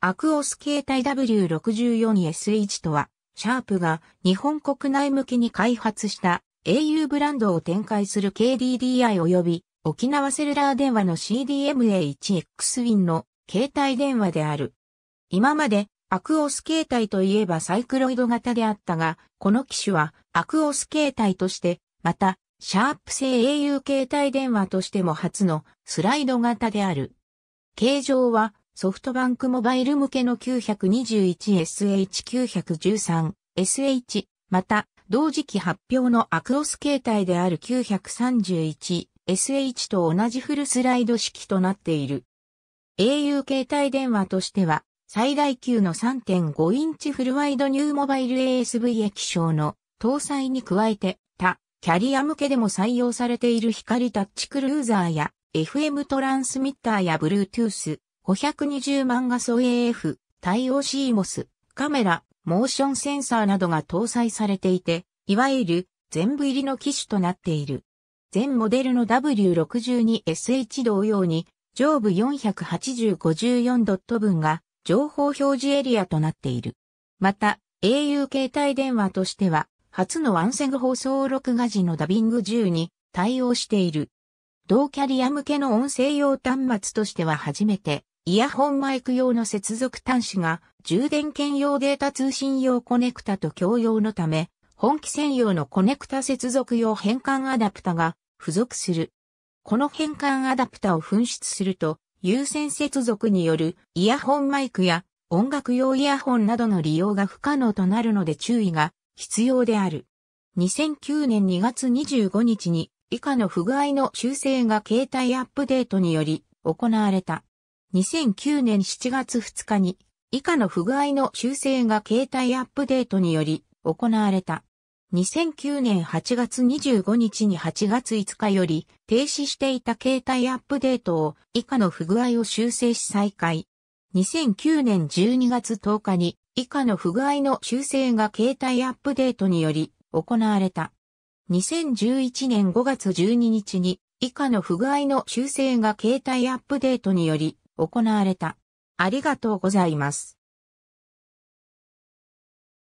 アクオス携帯 W64SH とは、シャープが日本国内向けに開発した au ブランドを展開する KDDI 及び沖縄セルラー電話の CDMA1X Win の携帯電話である。今までアクオス携帯といえばサイクロイド型であったが、この機種はアクオス携帯として、また、シャープ製 au 携帯電話としても初のスライド型である。形状はソフトバンクモバイル向けの 921SH913、SH、また、同時期発表のアクオス形態である 931SH と同じフルスライド式となっている。au 携帯電話としては、最大級の3.5インチフルワイドニューモバイル ASV 液晶の搭載に加えて、他、キャリア向けでも採用されている光タッチクルーザーや、FM トランスミッターや Bluetooth、520万画素 AF、対応 CMOS、カメラ、モーションセンサーなどが搭載されていて、いわゆる全部入りの機種となっている。全モデルの W62SH 同様に、上部48054ドット分が情報表示エリアとなっている。また、au 携帯電話としては、初のワンセグ放送録画時のダビング10に対応している。同キャリア向けの音声用端末としては初めて、イヤホンマイク用の接続端子が充電兼用データ通信用コネクタと共用のため、本機専用のコネクタ接続用変換アダプタが付属する。この変換アダプタを紛失すると、有線接続によるイヤホンマイクや音楽用イヤホンなどの利用が不可能となるので注意が必要である。2009年2月25日に以下の不具合の修正が携帯アップデートにより行われた。2009年7月2日に以下の不具合の修正が携帯アップデートにより行われた。2009年8月25日に8月5日より停止していた携帯アップデートを以下の不具合を修正し再開。2009年12月10日に以下の不具合の修正が携帯アップデートにより行われた。2011年5月12日に以下の不具合の修正が携帯アップデートにより行われた。ありがとうございます。